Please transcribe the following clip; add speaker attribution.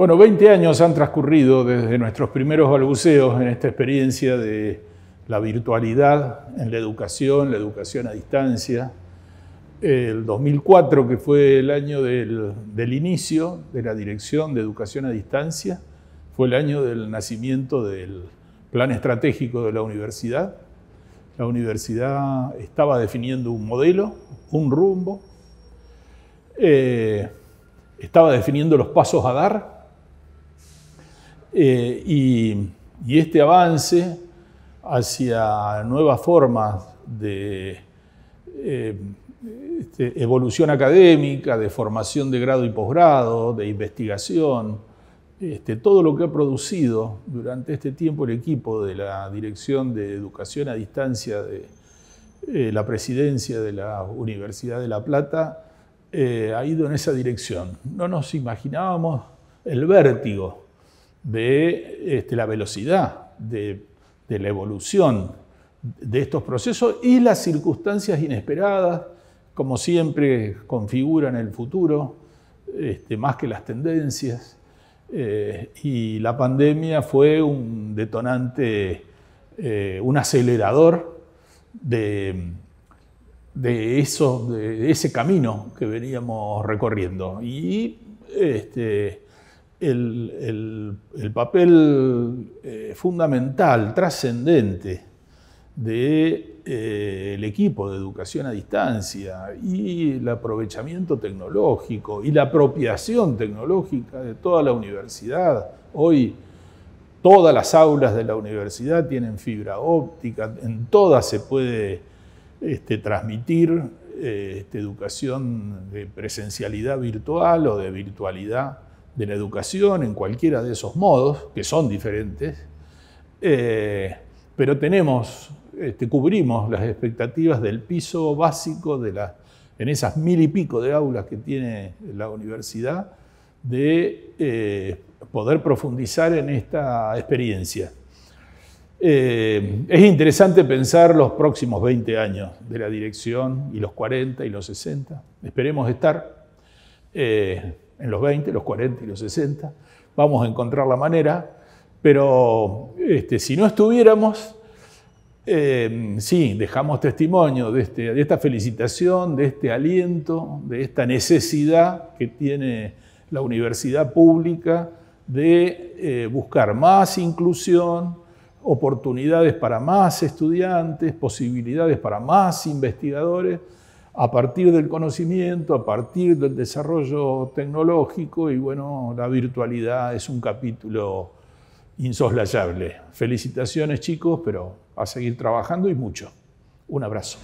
Speaker 1: Bueno, 20 años han transcurrido desde nuestros primeros balbuceos en esta experiencia de la virtualidad en la educación, la educación a distancia. El 2004, que fue el año del, inicio de la Dirección de Educación a Distancia, fue el año del nacimiento del plan estratégico de la universidad. La universidad estaba definiendo un modelo, un rumbo, eh, estaba definiendo los pasos a dar eh, y, este avance hacia nuevas formas de eh, este, evolución académica, de formación de grado y posgrado, de investigación, este, todo lo que ha producido durante este tiempo el equipo de la Dirección de Educación a Distancia de eh, la Presidencia de la Universidad de La Plata, ha ido en esa dirección. No nos imaginábamos el vértigo de este, la velocidad de, la evolución de estos procesos y las circunstancias inesperadas, como siempre configuran el futuro, este, más que las tendencias. Eh, y la pandemia fue un detonante, eh, un acelerador de, de, eso, de ese camino que veníamos recorriendo. Y este, el, papel eh, fundamental, trascendente del de, eh, equipo de educación a distancia y el aprovechamiento tecnológico y la apropiación tecnológica de toda la universidad. Hoy todas las aulas de la universidad tienen fibra óptica, en todas se puede este, transmitir eh, esta educación de presencialidad virtual o de virtualidad de la educación en cualquiera de esos modos, que son diferentes, eh, pero tenemos, este, cubrimos las expectativas del piso básico de la, en esas mil y pico de aulas que tiene la universidad, de eh, poder profundizar en esta experiencia. Eh, es interesante pensar los próximos 20 años de la dirección y los 40 y los 60. Esperemos estar en los 20, los 40 y los 60. Vamos a encontrar la manera, pero este, si no estuviéramos, eh, sí, dejamos testimonio este, de, esta felicitación, de este aliento, de esta necesidad que tiene la universidad pública de eh, buscar más inclusión, oportunidades para más estudiantes, posibilidades para más investigadores a partir del conocimiento, a partir del desarrollo tecnológico y bueno, la virtualidad es un capítulo insoslayable. Felicitaciones chicos, pero a seguir trabajando y mucho. Un abrazo.